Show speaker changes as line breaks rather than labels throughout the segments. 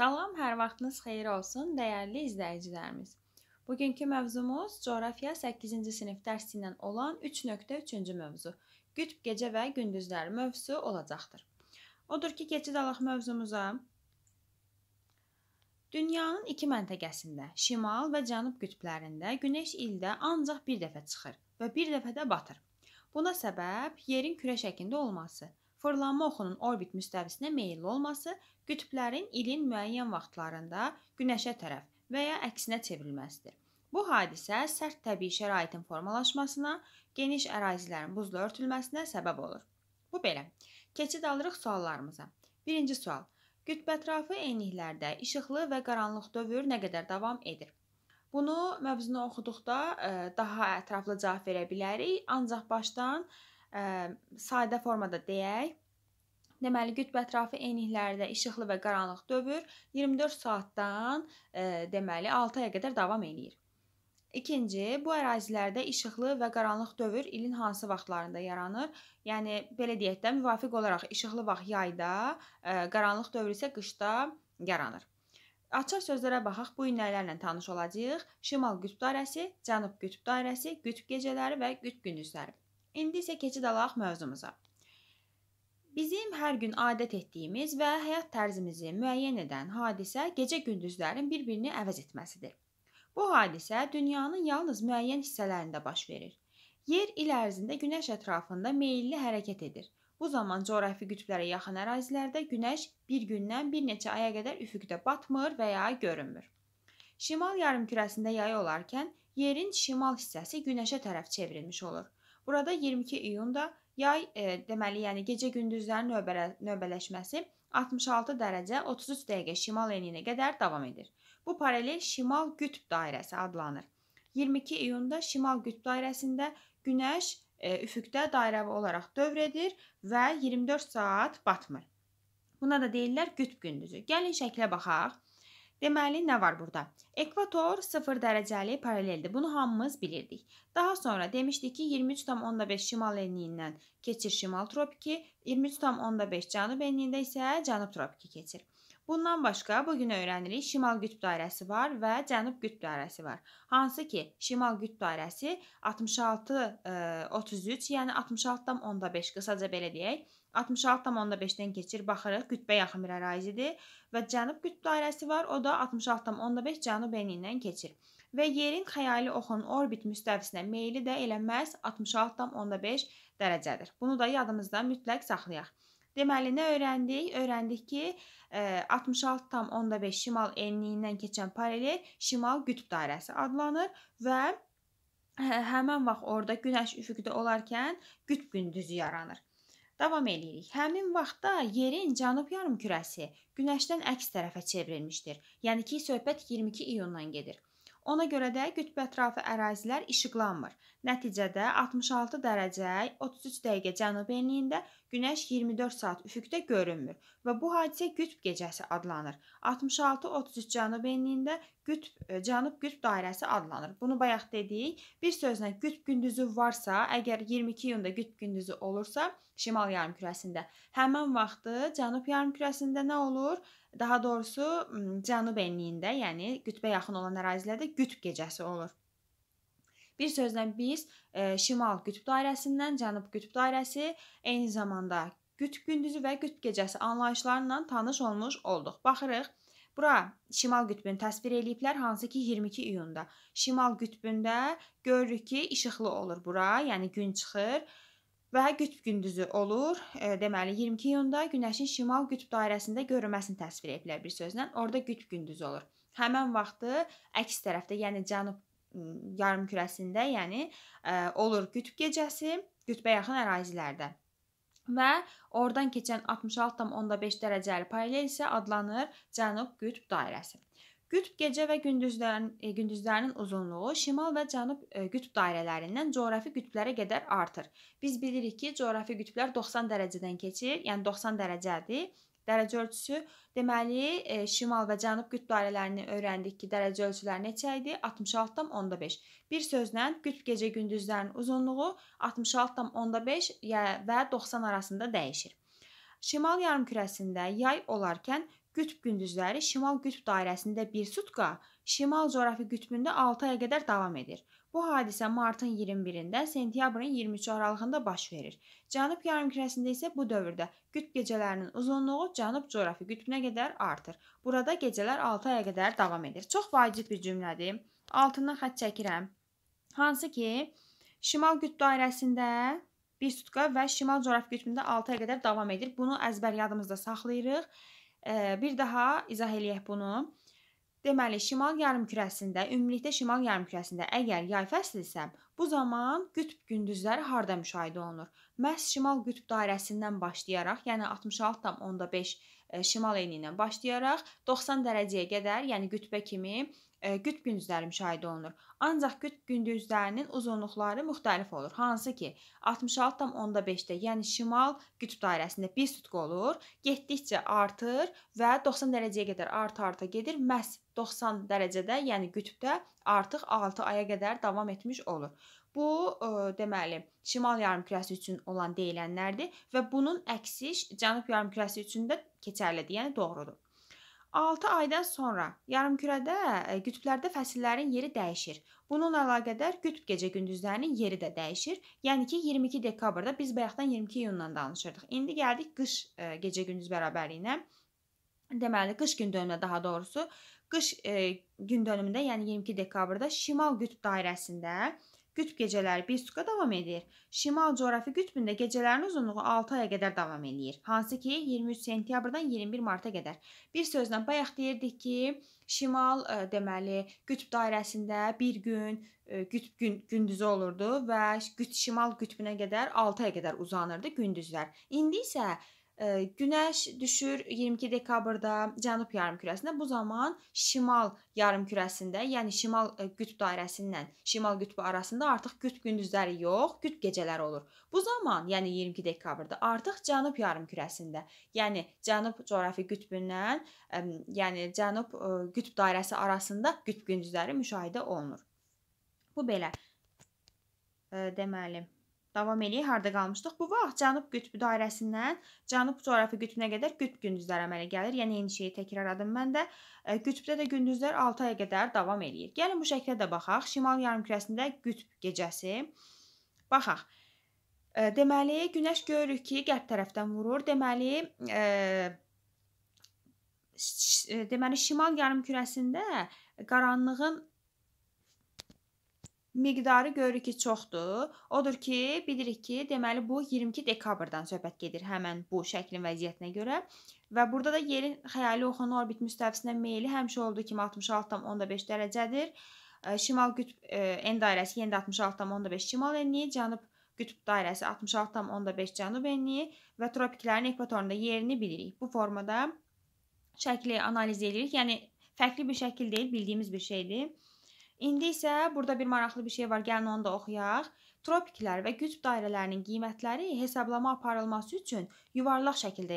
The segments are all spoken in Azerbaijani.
Salam, hər vaxtınız xeyir olsun, dəyərli izləyicilərimiz. Bugünkü mövzumuz coğrafiya 8-ci sinif dərsi ilə olan 3.3-cü mövzu, qütb gecə və gündüzləri mövzusu olacaqdır. Odur ki, keçid alaq mövzumuza. Dünyanın iki məntəqəsində, şimal və cənub qütblərində günəş ildə ancaq bir dəfə çıxır və bir dəfə də batır. Buna səbəb yerin kürə şəklində olması fırlanma oxunun orbit müstəvisinə meyilli olması, qütblərin ilin müəyyən vaxtlarında günəşə tərəf və ya əksinə çevrilməsidir. Bu hadisə sərt təbii şəraitin formalaşmasına, geniş ərazilərin buzla örtülməsinə səbəb olur. Bu belə. Keçid alırıq suallarımıza. Birinci sual: Qütb ətrafı enliklərdə işıqlı və qaranlıq dövr nə qədər davam edir? Bunu mövzunu oxuduqda e, daha ətraflı cavab verə bilərik, ancaq başdan ə, sadə formada deyək. Deməli, qütb ətrafı enliklərdə işıqlı və qaranlıq dövr 24 saatdan e, deməli 6 aya qədər davam eləyir. İkinci, bu ərazilərdə işıqlı və qaranlıq dövr ilin hansı vaxtlarında yaranır? Yəni belə deyək də, müvafiq olaraq işıqlı vaxt yayda, e, qaranlıq dövr isə qışda yaranır. Açıq sözlərə baxaq, bu inələrlə tanış olacağıq. Şimal qütb dairəsi, cənub qütb dairəsi, qütb gecələri və qütb gündüzləri. İndi isə keçid alaq mövzumuza. Bizim hər gün adət etdiyimiz və həyat tərzimizi müəyyən edən hadisə gecə-gündüzlərin bir-birini əvəz etməsidir. Bu hadisə dünyanın yalnız müəyyən hissələrində baş verir. Yer il ərzində günəş ətrafında meyilli hərəkət edir. Bu zaman coğrafi qütblərə yaxın ərazilərdə günəş bir gündən bir neçə aya qədər üfüqdə batmır və ya görünmür. Şimal yarımkürəsində yay olarkən yerin şimal hissəsi günəşə tərəf çevrilmiş olur. Burada 22 iyunda yay e, deməli, yəni gecə-gündüzlərin növbələ, növbələşməsi 66 dərəcə 33 dəqiqə şimal eninə qədər davam edir. Bu paralel şimal qütb dairəsi adlanır. 22 iyunda şimal qütb dairəsində günəş e, üfüqdə dairəvi olaraq dövr edir və 24 saat batmır. Buna da deyirlər qütb gündüzü. Gəlin şəklə baxaq. Deməli nə var burada? Ekvator 0 dərəcəli paraleldir. Bunu hamımız bilirdik. Daha sonra demişdik ki, 23,5 şimal enliyindən keçir şimal tropiki, 23,5 cənub enliyində isə cənub tropiki keçir. Bundan başqa bu gün öyrənirik şimal qütb dairəsi var və cənub qütb dairəsi var. Hansı ki, şimal qütb dairəsi 66 e, 33, yəni 66.5 qısaca belə deyək. 66.5-dən keçir, baxırıq, qütbə yaxın bir ərazidir və cənub qütb dairəsi var, o da 66.5 cənub enindən keçir. Və yerin xəyali oxun orbit müstəvisinə meyli də elə məhz 66.5 dərəcədir. Bunu da yadımızda mütləq saxlayaq. Deməli nə öyrəndik? Öyrəndik ki, 66,5 şimal enliyindən keçən paralel şimal qütb dairəsi adlanır və həmin vaxt orada günəş üfüqdə olarkən qütb gündüzü yaranır. Davam eləyirik. Həmin vaxtda yerin cənub yarımkürəsi günəşdən əks tərəfə çevrilmişdir. Yəni ki, söhbət 22 iyundan gedir. Ona görə də qütb ətrafı ərazilər işıqlanmır. Nəticədə 66 dərəcə 33 dəqiqə cənub enliyində Günəş 24 saat üfüqdə görünmür və bu hadisə qütb gecəsi adlanır. 66-33 cənub enliyində qütb e, cənub qütb dairəsi adlanır. Bunu bayaq dedik. Bir sözlə qütb gündüzü varsa, əgər 22 iyunda qütb gündüzü olursa, şimal yarımkürəsində həmin vaxtı cənub yarımkürəsində nə olur? Daha doğrusu cənub enliyində, yəni qütbə yaxın olan ərazilərdə qütb gecəsi olur. Bir sözlə biz e, şimal qütb dairəsindən cənub qütb dairəsi eyni zamanda qütb gündüzü və qütb gecəsi anlayışlarla tanış olmuş olduq. Baxırıq Bura şimal qütbünü təsvir eləyiblər, hansı ki 22 iyunda. Şimal qütbündə görürük ki, işıqlı olur bura, yəni gün çıxır və qütb gündüzü olur. E, deməli 22 iyunda günəşin şimal qütb dairəsində görünməsini təsvir ediblər bir sözlə. Orda qütb gündüzü olur. Həmin vaxtı əks tərəfdə, yəni cənub yarım kürəsində, yəni ə, olur qütb gecəsi, qütbə yaxın ərazilərdə. Və oradan keçən 66.5 dərəcəli paralel isə adlanır Cənub qütb dairəsi. Qütb gecə və gündüzlərin e, gündüzlərinin uzunluğu şimal və cənub e, qütb dairələrindən coğrafi qütblərə qədər artır. Biz bilirik ki, coğrafi qütblər 90 dərəcədən keçir, yəni 90 dərəcədir Dərəcə ölçüsü deməli e, şimal və cənub qütb dairələrini öyrəndik ki, dərəcə ölçüləri neçə idi? 66.5. Bir sözlə qütb gecə gündüzlərinin uzunluğu 66.5 və 90 arasında dəyişir. Şimal yarımkürəsində yay olarkən qütb gündüzləri şimal qütb dairəsində 1 sutka, şimal coğrafi qütbündə 6 aya qədər davam edir. Bu hadisə martın 21-də, sentyabrın 23 aralığında baş verir. Cənub yarımkürəsində isə bu dövrdə qütb gecələrinin uzunluğu cənub coğrafi qütbünə qədər artır. Burada gecələr 6 aya qədər davam edir. Çox vacib bir cümlədir. Altından xətt çəkirəm. Hansı ki, şimal qütb dairəsində bir sutka və şimal coğrafi qütbündə 6 aya qədər davam edir. Bunu əzbər yadımızda saxlayırıq. Bir daha izah eləyək bunu. Deməli, şimal yarımkürəsində, ümumilikdə şimal yarımkürəsində əgər yay fəslidirsə, bu zaman qütb gündüzləri harda müşahidə olunur? Məhz şimal qütb dairəsindən başlayaraq, yəni 66.5 e, şimal eni ilə başlayaraq 90 dərəcəyə qədər, yəni qütbə kimi qütb e, gündüzləri müşahidə olunur. Ancaq qütb gündüzlərinin uzunluqları müxtəlif olur. Hansı ki, 66.5-də, yəni şimal qütb dairəsində 1 sutq olur, getdikcə artır və 90 dərəcəyə qədər art-arta gedir. Məs 90 dərəcədə, yəni qütbdə artıq 6 aya qədər davam etmiş olur. Bu ə, e, deməli şimal yarımkürəsi üçün olan deyilənlərdir və bunun əksi cənub yarımkürəsi üçün də keçərlidir, yəni doğrudur. 6 aydan sonra yarımkürədə e, qütblərdə fəsillərin yeri dəyişir. Bununla əlaqədar qütb gecə-gündüzlərinin yeri də dəyişir. Yəni ki 22 dekabrda biz bayaqdan 22 iyundan danışırdıq. İndi gəldik qış e, gecə-gündüz bərabərliyinə. Deməli qış gün dönümünə daha doğrusu qış e, gün dönümündə, yəni 22 dekabrda şimal qütb dairəsində Qütb gecələri bir sutka davam edir. Şimal coğrafi qütbündə gecələrin uzunluğu 6 aya qədər davam eləyir. Hansı ki 23 sentyabrdan 21 marta qədər. Bir sözlə bayaq deyirdik ki, şimal ə, e, deməli qütb dairəsində bir gün ə, e, qütb gün, gündüzü olurdu və qütb şimal qütbünə qədər 6 aya qədər uzanırdı gündüzlər. İndi isə Günəş düşür 22 dekabrda cənub yarımkürəsində. Bu zaman şimal yarımkürəsində, yəni şimal qütb e, dairəsindən şimal qütbü arasında artıq qütb gündüzləri yox, qütb gecələri olur. Bu zaman, yəni 22 dekabrda artıq cənub yarımkürəsində, yəni cənub coğrafi qütbündən, yəni cənub qütb e, dairəsi arasında qütb gündüzləri müşahidə olunur. Bu belə. Deməli, Davam eləyək. Harda qalmışdıq? Bu vaxt cənub qütbü dairəsindən cənub coğrafi qütbünə qədər qütb gündüzləri əmələ gəlir. Yəni eyni şeyi təkrarladım mən də. E, qütbdə də gündüzlər 6 aya qədər davam eləyir. Gəlin bu şəklə də baxaq. Şimal yarımkürəsində qütb gecəsi. Baxaq. E, deməli, günəş görürük ki, qərb tərəfdən vurur. Deməli, e, deməli şimal yarımkürəsində qaranlığın miqdarı görürük ki, çoxdur. Odur ki, bilirik ki, deməli bu 22 dekabrdan söhbət gedir həmin bu şəklin vəziyyətinə görə. Və burada da yerin xəyali oxan orbit müstəvisinə meyli həmişə olduğu kimi 66.5 dərəcədir. Şimal qütb n dairəsi yenə də 66.5 şimal enliyi, cənub qütb dairəsi 66.5 cənub enliyi və tropiklərin ekvatorunda yerini bilirik. Bu formada şəkli analiz edirik. Yəni fərqli bir şəkil deyil, bildiyimiz bir şeydir. İndi isə burada bir maraqlı bir şey var. Gəlin onu da oxuyaq. Tropiklər və qütb dairələrinin qiymətləri hesablama aparılması üçün yuvarlaq şəkildə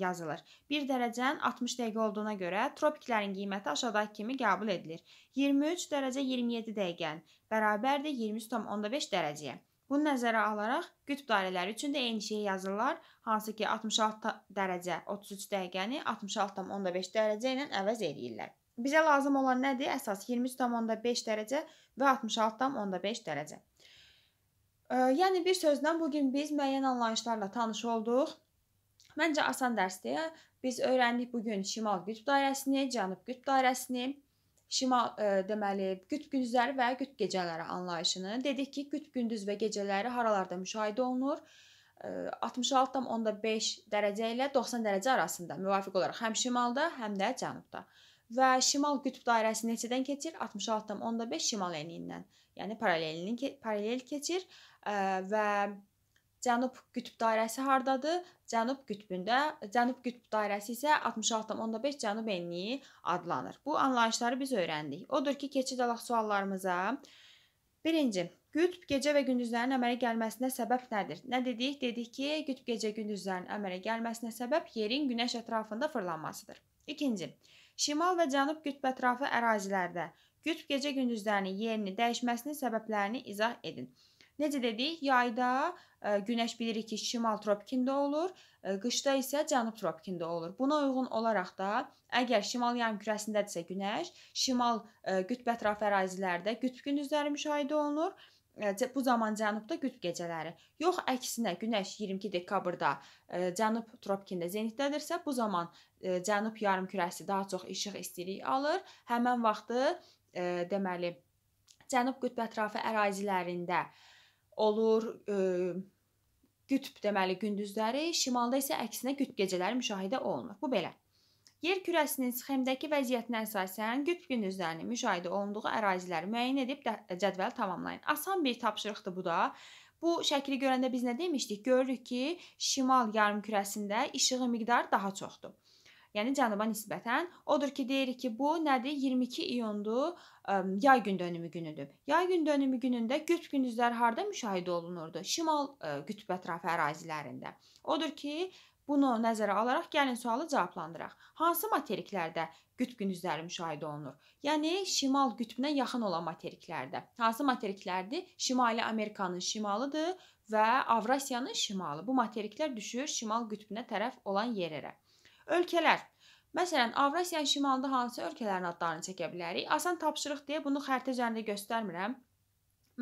yazılır. 1 dərəcən 60 dəqiqə olduğuna görə tropiklərin qiyməti aşağıdakı kimi qəbul edilir. 23 dərəcə 27 dəqiqən bərabərdir 23.5 dərəcəyə. Bunu nəzərə alaraq qütb dairələri üçün də eyni şey yazırlar, hansı ki 66 dərəcə 33 dəqiqəni 66.5 dərəcə ilə əvəz eləyirlər. Bizə lazım olan nədir? Əsas 23.5 dərəcə və 66.5 dərəcə. E, yəni bir sözlə bu gün biz müəyyən anlayışlarla tanış olduq. Məncə asan dərsdir. Biz öyrəndik bu gün şimal qütb dairəsini, cənub qütb dairəsini, şimal e, deməli qütb gündüzləri və qütb gecələri anlayışını. Dedik ki, qütb gündüz və gecələri haralarda müşahidə olunur? 66.5 dərəcə ilə 90 dərəcə arasında müvafiq olaraq həm şimalda, həm də cənubda və şimal qütb dairəsi neçədən keçir? 66.5 şimal enindən. Yəni paralelinin paralel keçir və Cənub qütb dairəsi hardadır? Cənub qütbündə. Cənub qütb dairəsi isə 66.5 cənub enliyi adlanır. Bu anlayışları biz öyrəndik. Odur ki, keçid alaq suallarımıza. Birinci, qütb gecə və gündüzlərin əmələ gəlməsinə səbəb nədir? Nə dedik? Dedik ki, qütb gecə gündüzlərin əmələ gəlməsinə səbəb yerin günəş ətrafında fırlanmasıdır. İkinci, Şimal və cənub qütb ətrafı ərazilərdə qütb gecə gündüzlərinin yerini dəyişməsinin səbəblərini izah edin. Necə dedik, yayda ə, e, günəş bilirik ki, şimal tropikində olur, ə, e, qışda isə cənub tropikində olur. Buna uyğun olaraq da, əgər şimal yarımkürəsindədirsə günəş, şimal ə, e, qütb ətrafı ərazilərdə qütb gündüzləri müşahidə olunur bu zaman cənubda qütb gecələri. Yox, əksinə günəş 22 dekabrda e, cənub tropikində zenitdədirsə, bu zaman e, cənub yarımkürəsi daha çox işıq istilik alır. Həmin vaxtı e, deməli cənub qütb ətrafı ərazilərində olur qütb deməli gündüzləri, şimalda isə əksinə qütb gecələri müşahidə olunur. Bu belə. Yer kürəsinin sxemdəki vəziyyətinə əsasən qütb gündüzlərinin müşahidə olunduğu əraziləri müəyyən edib cədvəl tamamlayın. Asan bir tapşırıqdır bu da. Bu şəkli görəndə biz nə demişdik? Görürük ki, şimal yarımkürəsində işığı miqdarı daha çoxdur. Yəni cənuba nisbətən odur ki, deyirik ki, bu nədir? 22 iyundur, yay gündönümü günüdür. Yay gündönümü günündə qütb gündüzləri harda müşahidə olunurdu? Şimal qütb ətrafı ərazilərində. Odur ki, Bunu nəzərə alaraq gəlin sualı cavablandıraq. Hansı materiklərdə qütb gündüzləri müşahidə olunur? Yəni şimal qütbünə yaxın olan materiklərdə. Hansı materiklərdir? Şimali Amerikanın şimalıdır və Avrasiyanın şimalı. Bu materiklər düşür şimal qütbünə tərəf olan yerlərə. Ölkələr Məsələn, Avrasiyanın şimalında hansı ölkələrin adlarını çəkə bilərik? Asan tapşırıq deyə bunu xəritə üzərində göstərmirəm.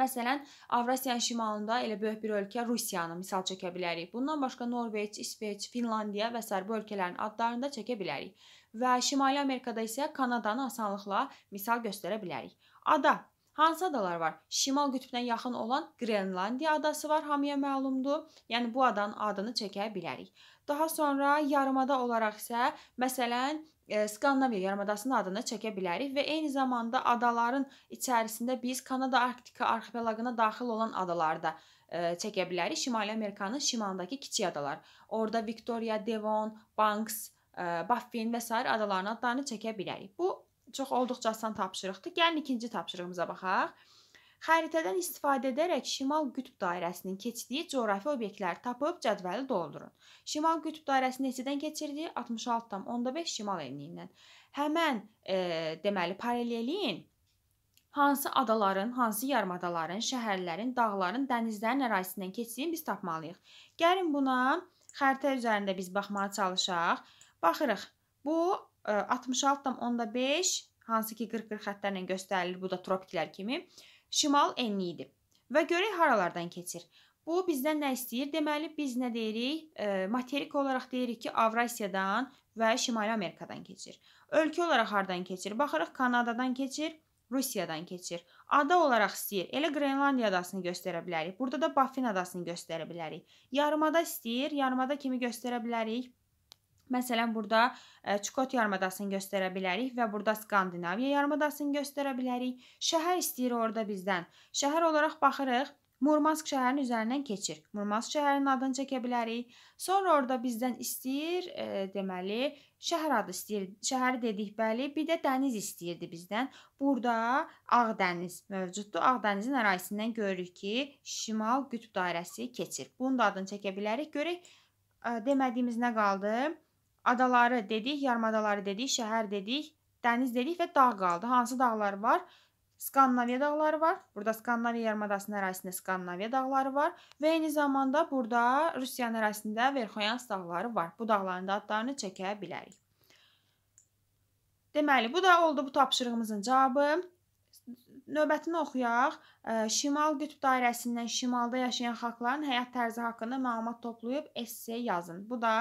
Məsələn, Avrasiyanın şimalında elə böyük bir ölkə Rusiyanı misal çəkə bilərik. Bundan başqa Norveç, İsveç, Finlandiya və sair bu ölkələrin adlarını da çəkə bilərik. Və Şimali Amerikada isə Kanadanı asanlıqla misal göstərə bilərik. Ada Hansı adalar var? Şimal qütbünə yaxın olan Qrenlandiya adası var, hamıya məlumdur. Yəni bu adanın adını çəkə bilərik. Daha sonra yarımada olaraq isə məsələn e, Skandinaviya yarımadasının adını çəkə bilərik və eyni zamanda adaların içərisində biz Kanada Arktika arxipelaqına daxil olan adaları da e, çəkə bilərik. Şimali Amerikanın şimalındakı kiçik adalar. Orda Victoria, Devon, Banks, e, Baffin və sair adaların adlarını çəkə bilərik. Bu çox olduqca asan tapşırıqdır. Gəlin ikinci tapşırığımıza baxaq. Xəritədən istifadə edərək şimal qütb dairəsinin keçdiyi coğrafi obyektləri tapıb cədvəli doldurun. Şimal qütb dairəsi neçədən keçirdi? 66.5 şimal enliyindən. Həmin, e, deməli, paralelin hansı adaların, hansı yarımadaların, şəhərlərin, dağların, dənizlərin ərazisindən keçdiyini biz tapmalıyıq. Gəlin buna xəritə üzərində biz baxmağa çalışaq. Baxırıq. Bu 66,5 hansı ki 40-40 xəttlərlə göstərilir, bu da tropiklər kimi şimal enliyidir. Və görək haralardan keçir. Bu bizdən nə istəyir? Deməli biz nə deyirik? E, materik olaraq deyirik ki, Avrasiyadan və Şimali Amerikadan keçir. Ölkə olaraq hardan keçir? Baxırıq Kanadadan keçir, Rusiyadan keçir. Ada olaraq istəyir. Elə Qrenlandiya adasını göstərə bilərik. Burada da Baffin adasını göstərə bilərik. Yarımada istəyir, yarımada kimi göstərə bilərik? Məsələn, burada e, Çukot yarımadasını göstərə bilərik və burada Skandinaviya yarımadasını göstərə bilərik. Şəhər istəyir orada bizdən. Şəhər olaraq baxırıq. Murmansk şəhərinin üzərindən keçir. Murmansk şəhərinin adını çəkə bilərik. Sonra orada bizdən istəyir, e, deməli, şəhər adı istəyir. Şəhəri dedik, bəli. Bir də dəniz istəyirdi bizdən. Burada Ağ dəniz mövcuddur. Ağ dənizin ərazisindən görürük ki, şimal qütb dairəsi keçir. Bunun da adını çəkə bilərik. Görək e, demədiyimiz nə qaldı? Adaları dedik, yarımadaları dedik, şəhər dedik, dəniz dedik və dağ qaldı. Hansı dağlar var? Skandinaviya dağları var. Burada Skandinaviya yarımadasının ərazisində Skandinaviya dağları var və eyni zamanda burada Rusiyanın ərazisində Verxoyans dağları var. Bu dağların da adlarını çəkə bilərik. Deməli, bu da oldu bu tapşırığımızın cavabı. Növbətini oxuyaq. Şimal qütb dairəsindən şimalda yaşayan xalqların həyat tərzi haqqında məlumat toplayıb esse yazın. Bu da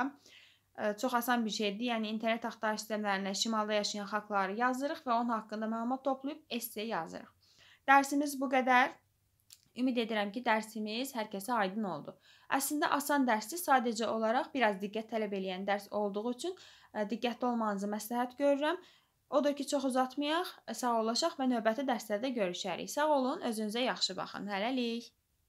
Çox asan bir şeydir. Yəni internet axtarış sistemlərinə şimalda yaşayan xalqları yazırıq və onun haqqında məlumat toplayıb esse yazırıq. Dərsimiz bu qədər. Ümid edirəm ki, dərsimiz hər kəsə aydın oldu. Əslində asan dərsdir, sadəcə olaraq biraz diqqət tələb eləyən dərs olduğu üçün diqqətli olmanızı məsləhət görürəm. O da ki, çox uzatmayaq, sağollaşaq və növbəti dərslərdə görüşərik. Sağ olun, özünüzə yaxşı baxın. Hələlik.